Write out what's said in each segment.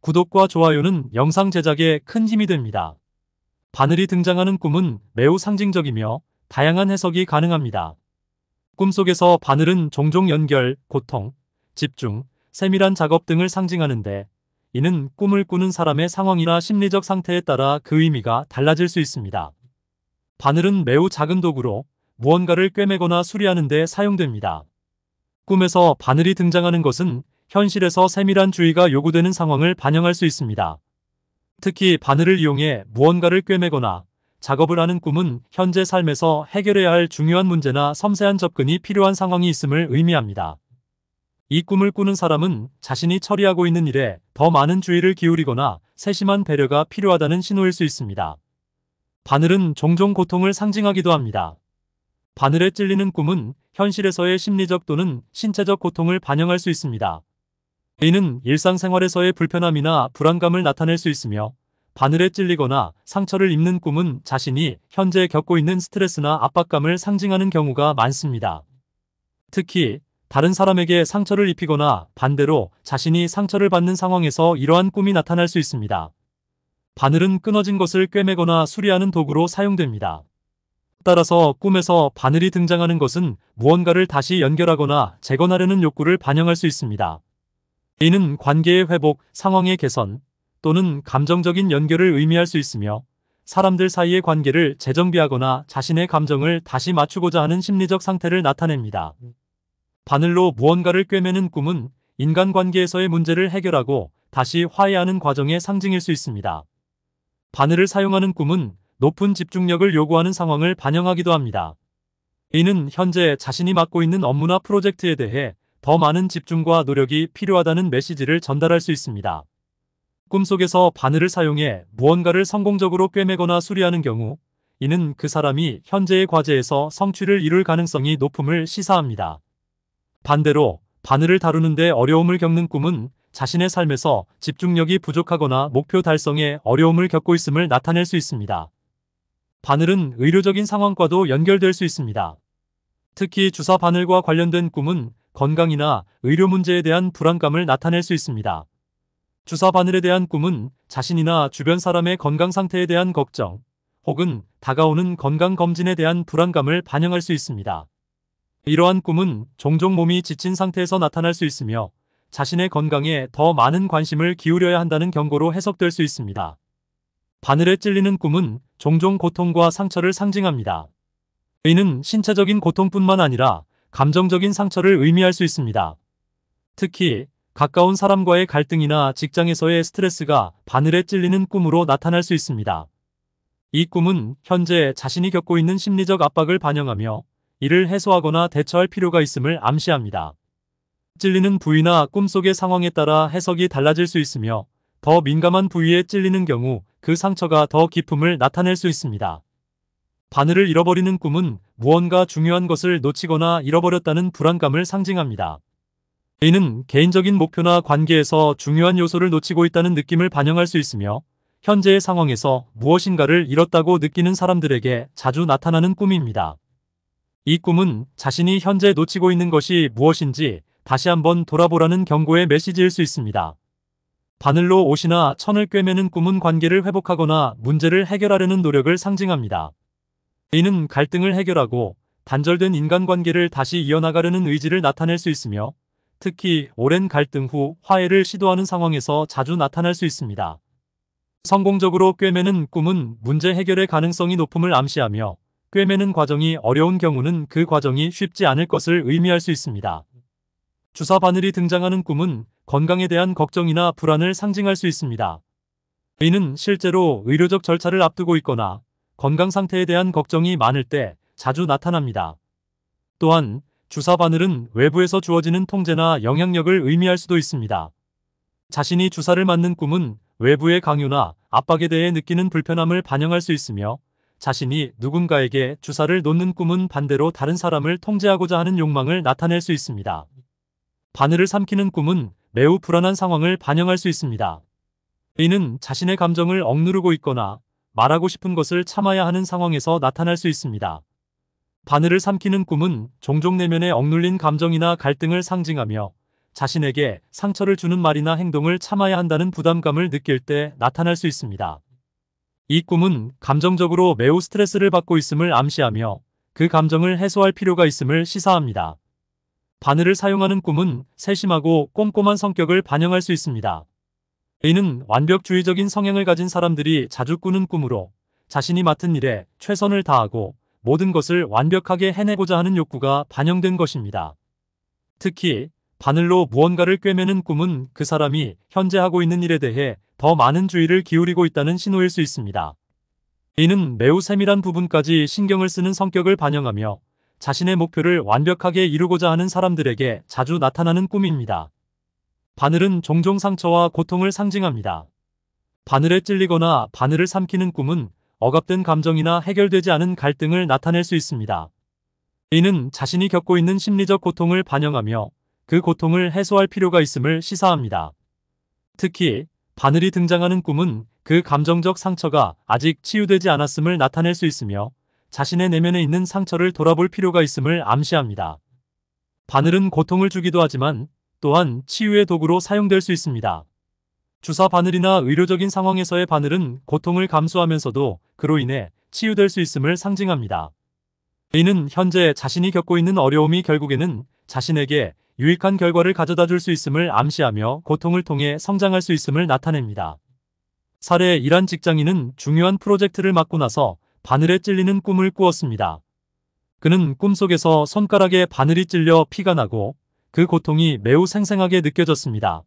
구독과 좋아요는 영상 제작에 큰 힘이 됩니다. 바늘이 등장하는 꿈은 매우 상징적이며 다양한 해석이 가능합니다. 꿈속에서 바늘은 종종 연결, 고통, 집중, 세밀한 작업 등을 상징하는데 이는 꿈을 꾸는 사람의 상황이나 심리적 상태에 따라 그 의미가 달라질 수 있습니다. 바늘은 매우 작은 도구로 무언가를 꿰매거나 수리하는 데 사용됩니다. 꿈에서 바늘이 등장하는 것은 현실에서 세밀한 주의가 요구되는 상황을 반영할 수 있습니다. 특히 바늘을 이용해 무언가를 꿰매거나 작업을 하는 꿈은 현재 삶에서 해결해야 할 중요한 문제나 섬세한 접근이 필요한 상황이 있음을 의미합니다. 이 꿈을 꾸는 사람은 자신이 처리하고 있는 일에 더 많은 주의를 기울이거나 세심한 배려가 필요하다는 신호일 수 있습니다. 바늘은 종종 고통을 상징하기도 합니다. 바늘에 찔리는 꿈은 현실에서의 심리적 또는 신체적 고통을 반영할 수 있습니다. 이는 일상생활에서의 불편함이나 불안감을 나타낼 수 있으며 바늘에 찔리거나 상처를 입는 꿈은 자신이 현재 겪고 있는 스트레스나 압박감을 상징하는 경우가 많습니다. 특히 다른 사람에게 상처를 입히거나 반대로 자신이 상처를 받는 상황에서 이러한 꿈이 나타날 수 있습니다. 바늘은 끊어진 것을 꿰매거나 수리하는 도구로 사용됩니다. 따라서 꿈에서 바늘이 등장하는 것은 무언가를 다시 연결하거나 재건하려는 욕구를 반영할 수 있습니다. 이는 관계의 회복, 상황의 개선 또는 감정적인 연결을 의미할 수 있으며 사람들 사이의 관계를 재정비하거나 자신의 감정을 다시 맞추고자 하는 심리적 상태를 나타냅니다. 바늘로 무언가를 꿰매는 꿈은 인간관계에서의 문제를 해결하고 다시 화해하는 과정의 상징일 수 있습니다. 바늘을 사용하는 꿈은 높은 집중력을 요구하는 상황을 반영하기도 합니다. 이는 현재 자신이 맡고 있는 업무나 프로젝트에 대해 더 많은 집중과 노력이 필요하다는 메시지를 전달할 수 있습니다. 꿈속에서 바늘을 사용해 무언가를 성공적으로 꿰매거나 수리하는 경우 이는 그 사람이 현재의 과제에서 성취를 이룰 가능성이 높음을 시사합니다. 반대로 바늘을 다루는데 어려움을 겪는 꿈은 자신의 삶에서 집중력이 부족하거나 목표 달성에 어려움을 겪고 있음을 나타낼 수 있습니다. 바늘은 의료적인 상황과도 연결될 수 있습니다. 특히 주사 바늘과 관련된 꿈은 건강이나 의료 문제에 대한 불안감을 나타낼 수 있습니다. 주사 바늘에 대한 꿈은 자신이나 주변 사람의 건강 상태에 대한 걱정 혹은 다가오는 건강 검진에 대한 불안감을 반영할 수 있습니다. 이러한 꿈은 종종 몸이 지친 상태에서 나타날 수 있으며 자신의 건강에 더 많은 관심을 기울여야 한다는 경고로 해석될 수 있습니다. 바늘에 찔리는 꿈은 종종 고통과 상처를 상징합니다. 이는 신체적인 고통뿐만 아니라 감정적인 상처를 의미할 수 있습니다. 특히 가까운 사람과의 갈등이나 직장에서의 스트레스가 바늘에 찔리는 꿈으로 나타날 수 있습니다. 이 꿈은 현재 자신이 겪고 있는 심리적 압박을 반영하며 이를 해소하거나 대처할 필요가 있음을 암시합니다. 찔리는 부위나 꿈속의 상황에 따라 해석이 달라질 수 있으며 더 민감한 부위에 찔리는 경우 그 상처가 더 깊음을 나타낼 수 있습니다. 바늘을 잃어버리는 꿈은 무언가 중요한 것을 놓치거나 잃어버렸다는 불안감을 상징합니다. 이는 개인적인 목표나 관계에서 중요한 요소를 놓치고 있다는 느낌을 반영할 수 있으며 현재의 상황에서 무엇인가를 잃었다고 느끼는 사람들에게 자주 나타나는 꿈입니다. 이 꿈은 자신이 현재 놓치고 있는 것이 무엇인지 다시 한번 돌아보라는 경고의 메시지일 수 있습니다. 바늘로 옷이나 천을 꿰매는 꿈은 관계를 회복하거나 문제를 해결하려는 노력을 상징합니다. 이는 갈등을 해결하고 단절된 인간관계를 다시 이어나가려는 의지를 나타낼 수 있으며 특히 오랜 갈등 후 화해를 시도하는 상황에서 자주 나타날 수 있습니다. 성공적으로 꿰매는 꿈은 문제 해결의 가능성이 높음을 암시하며 꿰매는 과정이 어려운 경우는 그 과정이 쉽지 않을 것을 의미할 수 있습니다. 주사 바늘이 등장하는 꿈은 건강에 대한 걱정이나 불안을 상징할 수 있습니다. 이는 실제로 의료적 절차를 앞두고 있거나 건강 상태에 대한 걱정이 많을 때 자주 나타납니다. 또한 주사 바늘은 외부에서 주어지는 통제나 영향력을 의미할 수도 있습니다. 자신이 주사를 맞는 꿈은 외부의 강요나 압박에 대해 느끼는 불편함을 반영할 수 있으며 자신이 누군가에게 주사를 놓는 꿈은 반대로 다른 사람을 통제하고자 하는 욕망을 나타낼 수 있습니다. 바늘을 삼키는 꿈은 매우 불안한 상황을 반영할 수 있습니다. 이는 자신의 감정을 억누르고 있거나 말하고 싶은 것을 참아야 하는 상황에서 나타날 수 있습니다. 바늘을 삼키는 꿈은 종종 내면에 억눌린 감정이나 갈등을 상징하며 자신에게 상처를 주는 말이나 행동을 참아야 한다는 부담감을 느낄 때 나타날 수 있습니다. 이 꿈은 감정적으로 매우 스트레스를 받고 있음을 암시하며 그 감정을 해소할 필요가 있음을 시사합니다. 바늘을 사용하는 꿈은 세심하고 꼼꼼한 성격을 반영할 수 있습니다. A는 완벽주의적인 성향을 가진 사람들이 자주 꾸는 꿈으로 자신이 맡은 일에 최선을 다하고 모든 것을 완벽하게 해내고자 하는 욕구가 반영된 것입니다. 특히 바늘로 무언가를 꿰매는 꿈은 그 사람이 현재 하고 있는 일에 대해 더 많은 주의를 기울이고 있다는 신호일 수 있습니다. A는 매우 세밀한 부분까지 신경을 쓰는 성격을 반영하며 자신의 목표를 완벽하게 이루고자 하는 사람들에게 자주 나타나는 꿈입니다. 바늘은 종종 상처와 고통을 상징합니다. 바늘에 찔리거나 바늘을 삼키는 꿈은 억압된 감정이나 해결되지 않은 갈등을 나타낼 수 있습니다. 이는 자신이 겪고 있는 심리적 고통을 반영하며 그 고통을 해소할 필요가 있음을 시사합니다. 특히 바늘이 등장하는 꿈은 그 감정적 상처가 아직 치유되지 않았음을 나타낼 수 있으며 자신의 내면에 있는 상처를 돌아볼 필요가 있음을 암시합니다. 바늘은 고통을 주기도 하지만 또한 치유의 도구로 사용될 수 있습니다. 주사 바늘이나 의료적인 상황에서의 바늘은 고통을 감수하면서도 그로 인해 치유될 수 있음을 상징합니다. 이는 현재 자신이 겪고 있는 어려움이 결국에는 자신에게 유익한 결과를 가져다 줄 수 있음을 암시하며 고통을 통해 성장할 수 있음을 나타냅니다. 사례 1한 직장인은 중요한 프로젝트를 맡고 나서 바늘에 찔리는 꿈을 꾸었습니다. 그는 꿈속에서 손가락에 바늘이 찔려 피가 나고 그 고통이 매우 생생하게 느껴졌습니다.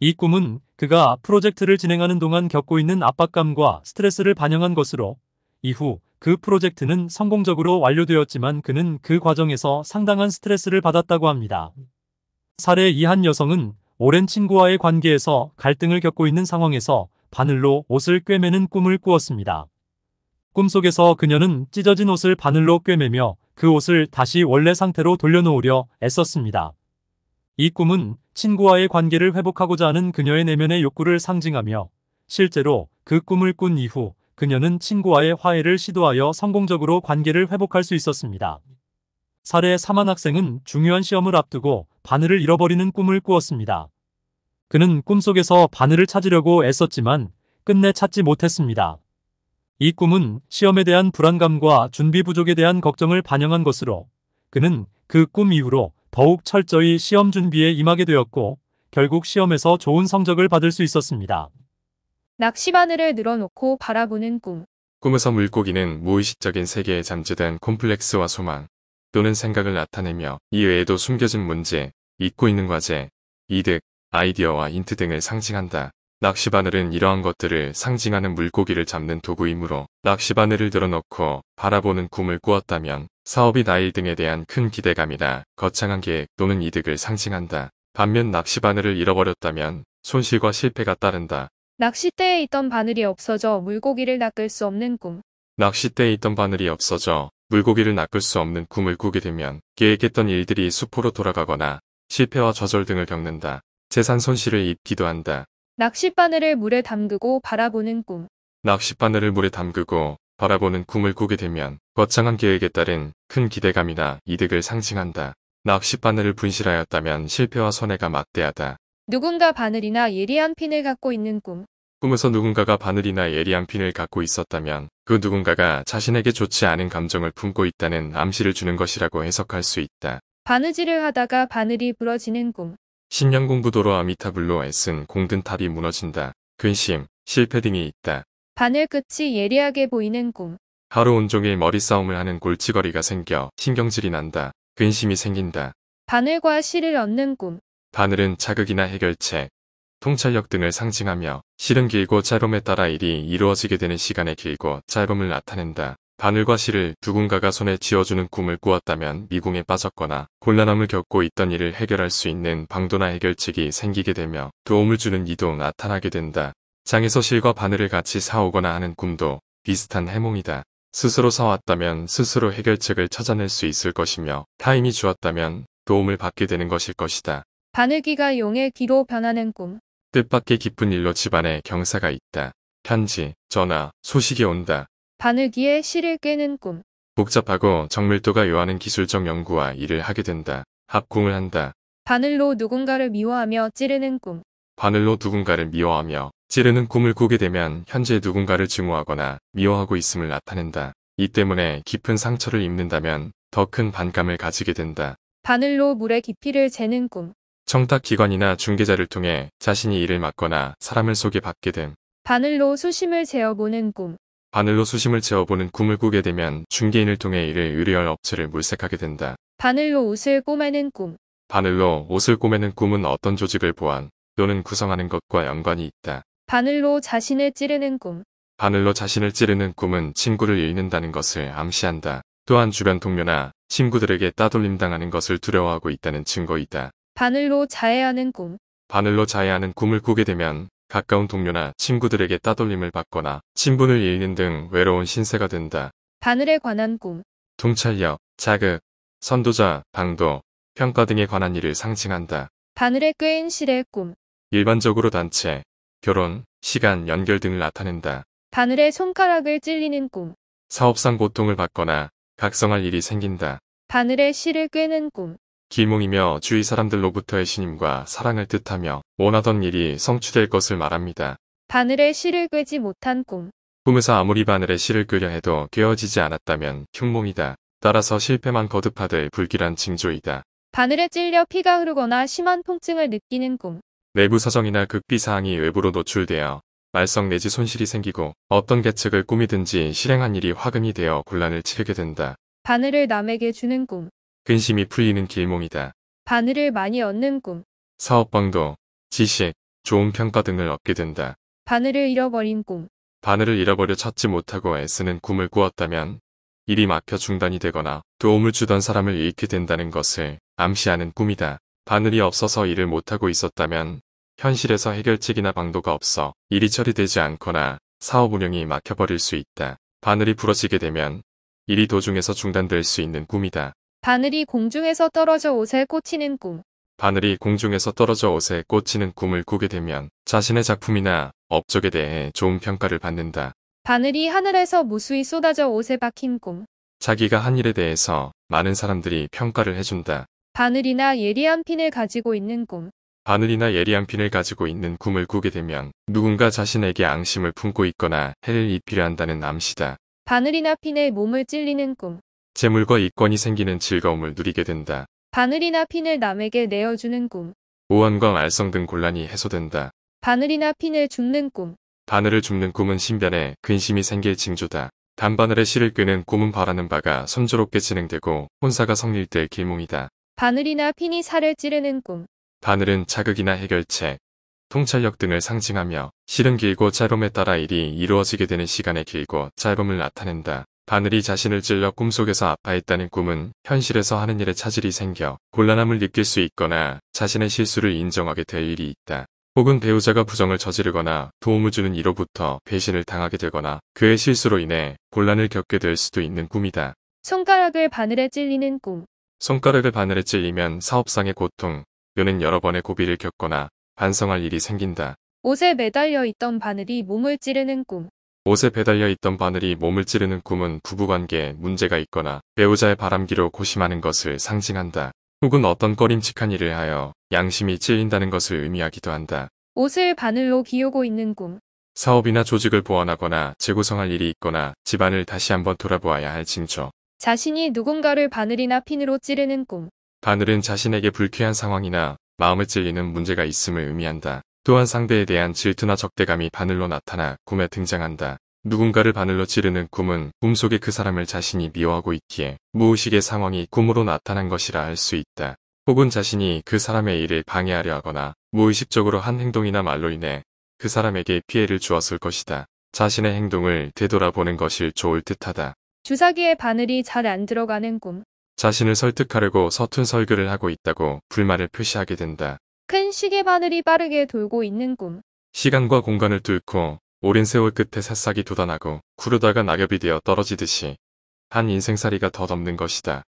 이 꿈은 그가 프로젝트를 진행하는 동안 겪고 있는 압박감과 스트레스를 반영한 것으로 이후 그 프로젝트는 성공적으로 완료되었지만 그는 그 과정에서 상당한 스트레스를 받았다고 합니다. 사례 이한 여성은 오랜 친구와의 관계에서 갈등을 겪고 있는 상황에서 바늘로 옷을 꿰매는 꿈을 꾸었습니다. 꿈속에서 그녀는 찢어진 옷을 바늘로 꿰매며 그 옷을 다시 원래 상태로 돌려놓으려 애썼습니다. 이 꿈은 친구와의 관계를 회복하고자 하는 그녀의 내면의 욕구를 상징하며 실제로 그 꿈을 꾼 이후 그녀는 친구와의 화해를 시도하여 성공적으로 관계를 회복할 수 있었습니다. 사례 3한 학생은 중요한 시험을 앞두고 바늘을 잃어버리는 꿈을 꾸었습니다. 그는 꿈속에서 바늘을 찾으려고 애썼지만 끝내 찾지 못했습니다. 이 꿈은 시험에 대한 불안감과 준비 부족에 대한 걱정을 반영한 것으로 그는 그 꿈 이후로 더욱 철저히 시험 준비에 임하게 되었고 결국 시험에서 좋은 성적을 받을 수 있었습니다. 낚시바늘을 늘어놓고 바라보는 꿈. 꿈에서 물고기는 무의식적인 세계에 잠재된 콤플렉스와 소망 또는 생각을 나타내며 이 외에도 숨겨진 문제, 잊고 있는 과제, 이득, 아이디어와 힌트 등을 상징한다. 낚시바늘은 이러한 것들을 상징하는 물고기를 잡는 도구이므로 낚시바늘을 들어넣고 바라보는 꿈을 꾸었다면 사업이 나일 등에 대한 큰 기대감이나 거창한 계획 또는 이득을 상징한다. 반면 낚시바늘을 잃어버렸다면 손실과 실패가 따른다. 낚싯대에 있던 바늘이 없어져 물고기를 낚을 수 없는 꿈. 낚싯대에 있던 바늘이 없어져 물고기를 낚을 수 없는 꿈을 꾸게 되면 계획했던 일들이 수포로 돌아가거나 실패와 좌절 등을 겪는다. 재산 손실을 입기도 한다. 낚싯바늘을 물에 담그고 바라보는 꿈. 낚싯바늘을 물에 담그고 바라보는 꿈을 꾸게 되면 거창한 계획에 따른 큰 기대감이나 이득을 상징한다. 낚싯바늘을 분실하였다면 실패와 손해가 막대하다. 누군가 바늘이나 예리한 핀을 갖고 있는 꿈. 꿈에서 누군가가 바늘이나 예리한 핀을 갖고 있었다면 그 누군가가 자신에게 좋지 않은 감정을 품고 있다는 암시를 주는 것이라고 해석할 수 있다. 바느질을 하다가 바늘이 부러지는 꿈. 10년 공부도로 아미타불로 애쓴 공든탑이 무너진다. 근심, 실패 등이 있다. 바늘 끝이 예리하게 보이는 꿈. 하루 온종일 머리싸움을 하는 골치거리가 생겨 신경질이 난다. 근심이 생긴다. 바늘과 실을 얻는 꿈. 바늘은 자극이나 해결책, 통찰력 등을 상징하며 실은 길고 짧음에 따라 일이 이루어지게 되는 시간의 길고 짧음을 나타낸다. 바늘과 실을 누군가가 손에 쥐어주는 꿈을 꾸었다면 미궁에 빠졌거나 곤란함을 겪고 있던 일을 해결할 수 있는 방도나 해결책이 생기게 되며 도움을 주는 이도 나타나게 된다. 장에서 실과 바늘을 같이 사오거나 하는 꿈도 비슷한 해몽이다. 스스로 사왔다면 스스로 해결책을 찾아낼 수 있을 것이며 타임이 주었다면 도움을 받게 되는 것일 것이다. 바늘귀가 용의 귀로 변하는 꿈 뜻밖의 깊은 일로 집안에 경사가 있다. 편지, 전화, 소식이 온다. 바늘기에 실을 깨는 꿈. 복잡하고 정밀도가 요하는 기술적 연구와 일을 하게 된다. 합궁을 한다. 바늘로 누군가를 미워하며 찌르는 꿈. 바늘로 누군가를 미워하며 찌르는 꿈을 꾸게 되면 현재 누군가를 증오하거나 미워하고 있음을 나타낸다. 이 때문에 깊은 상처를 입는다면 더 큰 반감을 가지게 된다. 바늘로 물의 깊이를 재는 꿈. 청탁기관이나 중개자를 통해 자신이 일을 맡거나 사람을 소개받게 됨. 바늘로 수심을 재어보는 꿈. 바늘로 수심을 채워보는 꿈을 꾸게 되면 중개인을 통해 이를 의뢰할 업체를 물색하게 된다. 바늘로 옷을 꼬매는 꿈 바늘로 옷을 꼬매는 꿈은 어떤 조직을 보완 또는 구성하는 것과 연관이 있다. 바늘로 자신을 찌르는 꿈 바늘로 자신을 찌르는 꿈은 친구를 잃는다는 것을 암시한다. 또한 주변 동료나 친구들에게 따돌림당하는 것을 두려워하고 있다는 증거이다. 바늘로 자해하는 꿈 바늘로 자해하는 꿈을 꾸게 되면 가까운 동료나 친구들에게 따돌림을 받거나 친분을 잃는 등 외로운 신세가 된다. 바늘에 관한 꿈. 동찰력, 자극, 선도자, 방도, 평가 등에 관한 일을 상징한다. 바늘에 꿰인 실의 꿈. 일반적으로 단체, 결혼, 시간, 연결 등을 나타낸다. 바늘에 손가락을 찔리는 꿈. 사업상 고통을 받거나 각성할 일이 생긴다. 바늘에 실을 꿰는 꿈. 기몽이며 주위 사람들로부터의 신임과 사랑을 뜻하며 원하던 일이 성취될 것을 말합니다. 바늘에 실을 꿰지 못한 꿈. 꿈에서 아무리 바늘에 실을 꿰려 해도 꿰어지지 않았다면 흉몽이다. 따라서 실패만 거듭하되 불길한 징조이다. 바늘에 찔려 피가 흐르거나 심한 통증을 느끼는 꿈. 내부 사정이나 극비 사항이 외부로 노출되어 말썽 내지 손실이 생기고 어떤 계측을 꾸미든지 실행한 일이 화근이 되어 곤란을 치르게 된다. 바늘을 남에게 주는 꿈. 근심이 풀리는 길몽이다. 바늘을 많이 얻는 꿈. 사업방도 지식, 좋은 평가 등을 얻게 된다. 바늘을 잃어버린 꿈. 바늘을 잃어버려 찾지 못하고 애쓰는 꿈을 꾸었다면 일이 막혀 중단이 되거나 도움을 주던 사람을 잃게 된다는 것을 암시하는 꿈이다. 바늘이 없어서 일을 못하고 있었다면 현실에서 해결책이나 방도가 없어 일이 처리되지 않거나 사업 운영이 막혀버릴 수 있다. 바늘이 부러지게 되면 일이 도중에서 중단될 수 있는 꿈이다. 바늘이 공중에서 떨어져 옷에 꽂히는 꿈. 바늘이 공중에서 떨어져 옷에 꽂히는 꿈을 꾸게 되면 자신의 작품이나 업적에 대해 좋은 평가를 받는다. 바늘이 하늘에서 무수히 쏟아져 옷에 박힌 꿈. 자기가 한 일에 대해서 많은 사람들이 평가를 해준다. 바늘이나 예리한 핀을 가지고 있는 꿈. 바늘이나 예리한 핀을 가지고 있는 꿈을 꾸게 되면 누군가 자신에게 앙심을 품고 있거나 해를 입히려 한다는 암시다. 바늘이나 핀에 몸을 찔리는 꿈. 재물과 이권이 생기는 즐거움을 누리게 된다. 바늘이나 핀을 남에게 내어주는 꿈. 오한과 알성 등 곤란이 해소된다. 바늘이나 핀을 줍는 꿈. 바늘을 줍는 꿈은 신변에 근심이 생길 징조다. 단바늘에 실을 꿰는 꿈은 바라는 바가 손조롭게 진행되고 혼사가 성립될 길몽이다. 바늘이나 핀이 살을 찌르는 꿈. 바늘은 자극이나 해결책, 통찰력 등을 상징하며 실은 길고 짧음에 따라 일이 이루어지게 되는 시간의 길고 짧음을 나타낸다. 바늘이 자신을 찔러 꿈속에서 아파했다는 꿈은 현실에서 하는 일에 차질이 생겨 곤란함을 느낄 수 있거나 자신의 실수를 인정하게 될 일이 있다. 혹은 배우자가 부정을 저지르거나 도움을 주는 이로부터 배신을 당하게 되거나 그의 실수로 인해 곤란을 겪게 될 수도 있는 꿈이다. 손가락을 바늘에 찔리는 꿈 손가락을 바늘에 찔리면 사업상의 고통, 뇌는 여러 번의 고비를 겪거나 반성할 일이 생긴다. 옷에 매달려 있던 바늘이 몸을 찌르는 꿈 옷에 배달려 있던 바늘이 몸을 찌르는 꿈은 부부관계에 문제가 있거나 배우자의 바람기로 고심하는 것을 상징한다. 혹은 어떤 꺼림칙한 일을 하여 양심이 찔린다는 것을 의미하기도 한다. 옷을 바늘로 기우고 있는 꿈. 사업이나 조직을 보완하거나 재구성할 일이 있거나 집안을 다시 한번 돌아보아야 할 징조. 자신이 누군가를 바늘이나 핀으로 찌르는 꿈. 바늘은 자신에게 불쾌한 상황이나 마음을 찔리는 문제가 있음을 의미한다. 또한 상대에 대한 질투나 적대감이 바늘로 나타나 꿈에 등장한다. 누군가를 바늘로 찌르는 꿈은 꿈속에 그 사람을 자신이 미워하고 있기에 무의식의 상황이 꿈으로 나타난 것이라 할 수 있다. 혹은 자신이 그 사람의 일을 방해하려 하거나 무의식적으로 한 행동이나 말로 인해 그 사람에게 피해를 주었을 것이다. 자신의 행동을 되돌아보는 것이 좋을 듯하다. 주사기에 바늘이 잘 안 들어가는 꿈. 자신을 설득하려고 서툰 설교를 하고 있다고 불만을 표시하게 된다. 큰 시계 바늘이 빠르게 돌고 있는 꿈. 시간과 공간을 뚫고 오랜 세월 끝에 새싹이 돋아나고 구르다가 낙엽이 되어 떨어지듯이 한 인생살이가 더 덮는 것이다.